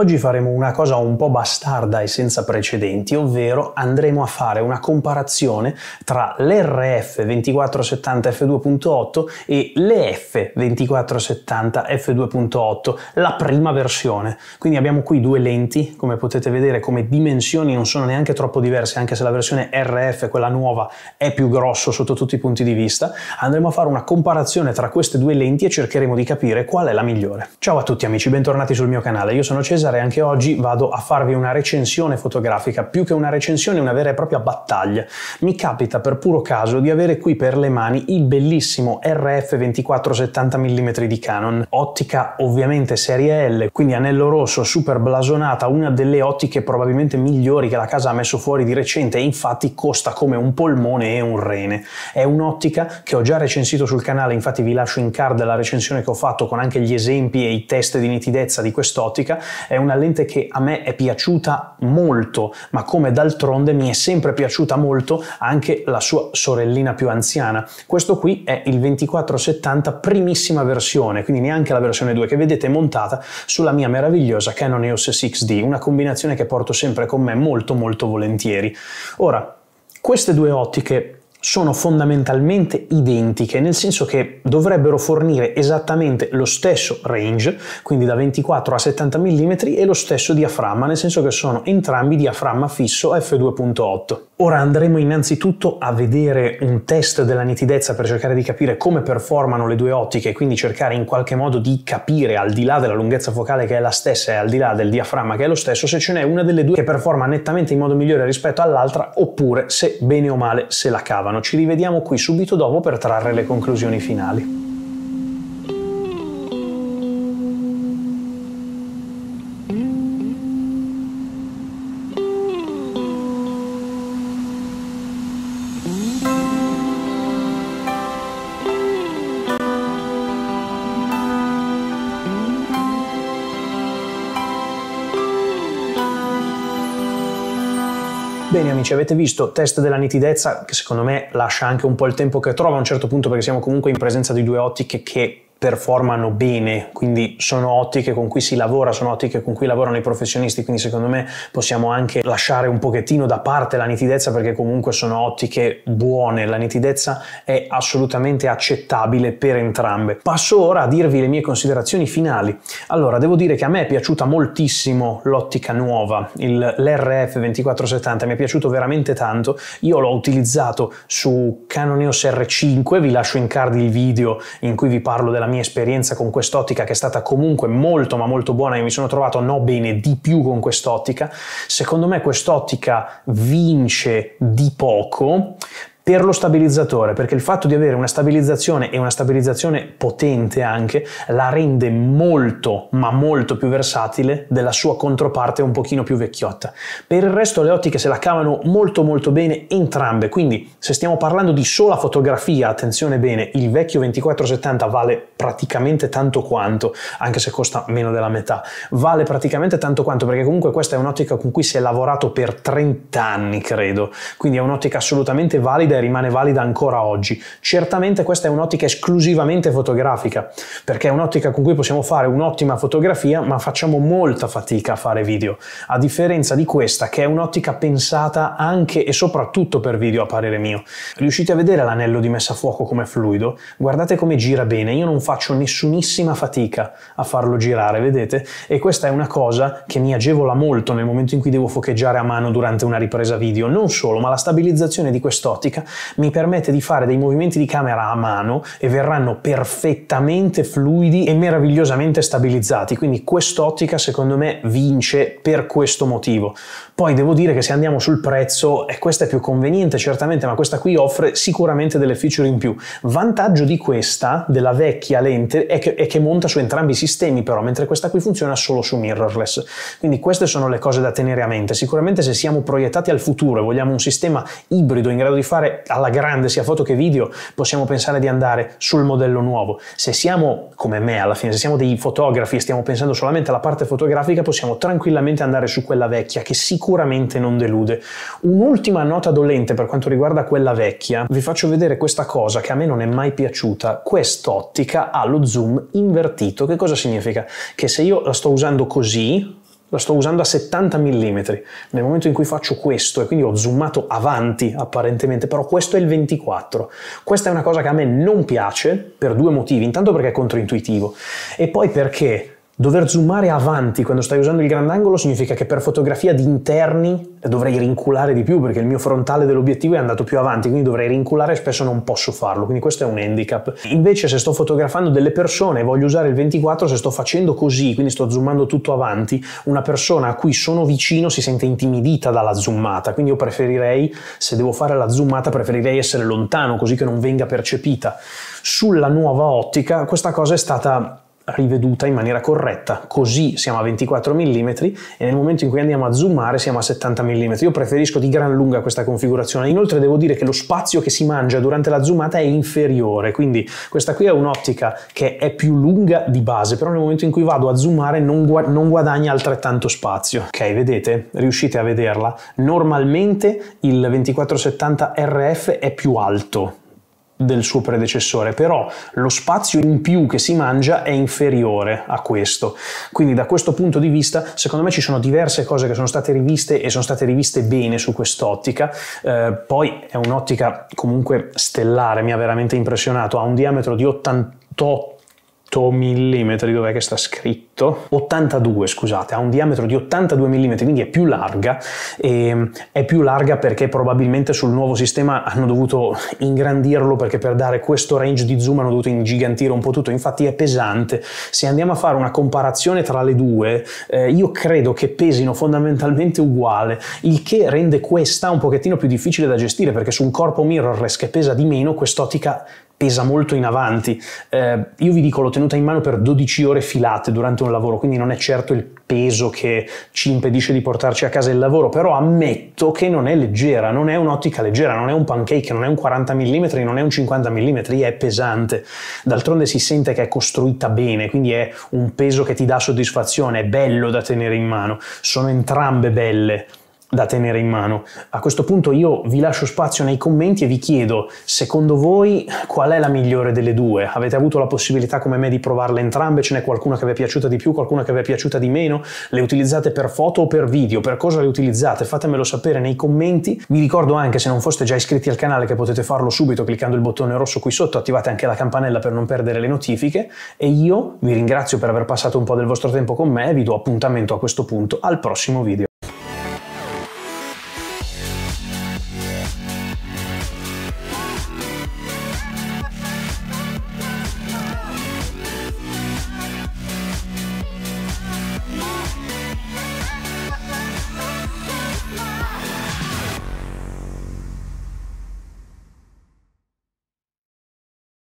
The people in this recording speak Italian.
Oggi faremo una cosa un po' bastarda e senza precedenti, ovvero andremo a fare una comparazione tra l'RF 2470 F2.8 e l'EF 2470 F2.8, la prima versione. Quindi abbiamo qui due lenti, come potete vedere come dimensioni non sono neanche troppo diverse, anche se la versione RF, quella nuova, è più grosso sotto tutti i punti di vista. Andremo a fare una comparazione tra queste due lenti e cercheremo di capire qual è la migliore. Ciao a tutti amici, bentornati sul mio canale. Io sono Cesare Cesare, anche oggi vado a farvi una recensione fotografica, più che una recensione, una vera e propria battaglia. Mi capita per puro caso di avere qui per le mani il bellissimo RF 24-70 mm di Canon, ottica ovviamente serie L, quindi anello rosso, super blasonata, una delle ottiche probabilmente migliori che la casa ha messo fuori di recente infatti costa come un polmone e un rene. È un'ottica che ho già recensito sul canale, infatti vi lascio in card la recensione che ho fatto con anche gli esempi e i test di nitidezza di quest'ottica, è una lente che a me è piaciuta molto, ma come d'altronde mi è sempre piaciuta molto anche la sua sorellina più anziana. Questo qui è il 2470 primissima versione, quindi neanche la versione 2 che vedete montata sulla mia meravigliosa Canon EOS 6D, una combinazione che porto sempre con me molto molto volentieri. Ora, queste due ottiche sono fondamentalmente identiche, nel senso che dovrebbero fornire esattamente lo stesso range, quindi da 24 a 70 mm, e lo stesso diaframma, nel senso che sono entrambi diaframma fisso f2.8. Ora andremo innanzitutto a vedere un test della nitidezza per cercare di capire come performano le due ottiche e quindi cercare in qualche modo di capire al di là della lunghezza focale che è la stessa e al di là del diaframma che è lo stesso se ce n'è una delle due che performa nettamente in modo migliore rispetto all'altra oppure se bene o male se la cavano. Ci rivediamo qui subito dopo per trarre le conclusioni finali. Bene amici, avete visto test della nitidezza che secondo me lascia anche un po' il tempo che trova a un certo punto perché siamo comunque in presenza di due ottiche che performano bene, quindi sono ottiche con cui si lavora, sono ottiche con cui lavorano i professionisti, quindi secondo me possiamo anche lasciare un pochettino da parte la nitidezza perché comunque sono ottiche buone, la nitidezza è assolutamente accettabile per entrambe. Passo ora a dirvi le mie considerazioni finali. Allora, devo dire che a me è piaciuta moltissimo l'ottica nuova, l'RF 2470, mi è piaciuto veramente tanto, io l'ho utilizzato su Canon EOS R5, vi lascio in card il video in cui vi parlo della mia esperienza con quest'ottica che è stata comunque molto ma molto buona e mi sono trovato no bene di più con quest'ottica, secondo me quest'ottica vince di poco per lo stabilizzatore, perché il fatto di avere una stabilizzazione e una stabilizzazione potente anche la rende molto, ma molto più versatile della sua controparte un pochino più vecchiotta. Per il resto le ottiche se la cavano molto molto bene entrambe, quindi se stiamo parlando di sola fotografia, attenzione bene, il vecchio 2470 vale praticamente tanto quanto, anche se costa meno della metà, vale praticamente tanto quanto perché comunque questa è un'ottica con cui si è lavorato per 30 anni, credo, quindi è un'ottica assolutamente valida attuale rimane valida ancora oggi. Certamente questa è un'ottica esclusivamente fotografica, perché è un'ottica con cui possiamo fare un'ottima fotografia, ma facciamo molta fatica a fare video, a differenza di questa che è un'ottica pensata anche e soprattutto per video a parere mio. Riuscite a vedere l'anello di messa a fuoco come fluido? Guardate come gira bene, io non faccio nessunissima fatica a farlo girare, vedete? E questa è una cosa che mi agevola molto nel momento in cui devo focheggiare a mano durante una ripresa video, non solo, ma la stabilizzazione di quest'ottica mi permette di fare dei movimenti di camera a mano e verranno perfettamente fluidi e meravigliosamente stabilizzati, quindi quest'ottica secondo me vince per questo motivo. Poi devo dire che se andiamo sul prezzo, e questa è più conveniente certamente, ma questa qui offre sicuramente delle feature in più. Vantaggio di questa, della vecchia lente, è che, è che monta su entrambi i sistemi però, mentre questa qui funziona solo su mirrorless. Quindi queste sono le cose da tenere a mente. Sicuramente se siamo proiettati al futuro e vogliamo un sistema ibrido in grado di fare alla grande, sia foto che video, possiamo pensare di andare sul modello nuovo. Se siamo, come me alla fine, se siamo dei fotografi e stiamo pensando solamente alla parte fotografica, possiamo tranquillamente andare su quella vecchia, che sicuramente non delude. Un'ultima nota dolente per quanto riguarda quella vecchia, vi faccio vedere questa cosa che a me non è mai piaciuta. Quest'ottica ha lo zoom invertito. Che cosa significa? Che se io la sto usando così, la sto usando a 70 mm. Nel momento in cui faccio questo, e quindi ho zoomato avanti apparentemente, però questo è il 24. Questa è una cosa che a me non piace per due motivi. Intanto perché è controintuitivo e poi perché Dover zoomare avanti quando stai usando il grandangolo significa che per fotografia di interni dovrei rinculare di più perché il mio frontale dell'obiettivo è andato più avanti, quindi dovrei rinculare e spesso non posso farlo, quindi questo è un handicap. Invece se sto fotografando delle persone e voglio usare il 24, se sto facendo così, quindi sto zoomando tutto avanti, una persona a cui sono vicino si sente intimidita dalla zoomata, quindi io preferirei, se devo fare la zoomata, preferirei essere lontano così che non venga percepita. Sulla nuova ottica questa cosa è stata riveduta in maniera corretta. Così siamo a 24 mm e nel momento in cui andiamo a zoomare siamo a 70 mm. Io preferisco di gran lunga questa configurazione. Inoltre devo dire che lo spazio che si mangia durante la zoomata è inferiore, quindi questa qui è un'ottica che è più lunga di base, però nel momento in cui vado a zoomare non, gu non guadagna altrettanto spazio. Ok, vedete? Riuscite a vederla? Normalmente il 2470 RF è più alto del suo predecessore, però lo spazio in più che si mangia è inferiore a questo. Quindi da questo punto di vista, secondo me ci sono diverse cose che sono state riviste e sono state riviste bene su quest'ottica. Eh, poi è un'ottica comunque stellare, mi ha veramente impressionato, ha un diametro di 88 100 mm, dov'è che sta scritto? 82, scusate, ha un diametro di 82 mm, quindi è più larga, e ehm, è più larga perché probabilmente sul nuovo sistema hanno dovuto ingrandirlo perché per dare questo range di zoom hanno dovuto ingigantire un po' tutto, infatti è pesante. Se andiamo a fare una comparazione tra le due, eh, io credo che pesino fondamentalmente uguale, il che rende questa un pochettino più difficile da gestire perché su un corpo mirrorless che pesa di meno quest'ottica pesa molto in avanti. Eh, io vi dico, l'ho tenuta in mano per 12 ore filate durante un lavoro, quindi non è certo il peso che ci impedisce di portarci a casa il lavoro, però ammetto che non è leggera, non è un'ottica leggera, non è un pancake, non è un 40 mm, non è un 50 mm, è pesante. D'altronde si sente che è costruita bene, quindi è un peso che ti dà soddisfazione, è bello da tenere in mano. Sono entrambe belle da tenere in mano. A questo punto io vi lascio spazio nei commenti e vi chiedo, secondo voi qual è la migliore delle due? Avete avuto la possibilità come me di provarle entrambe? Ce n'è qualcuna che vi è piaciuta di più, qualcuna che vi è piaciuta di meno? Le utilizzate per foto o per video? Per cosa le utilizzate? Fatemelo sapere nei commenti. Vi ricordo anche, se non foste già iscritti al canale, che potete farlo subito cliccando il bottone rosso qui sotto, attivate anche la campanella per non perdere le notifiche e io vi ringrazio per aver passato un po' del vostro tempo con me e vi do appuntamento a questo punto al prossimo video.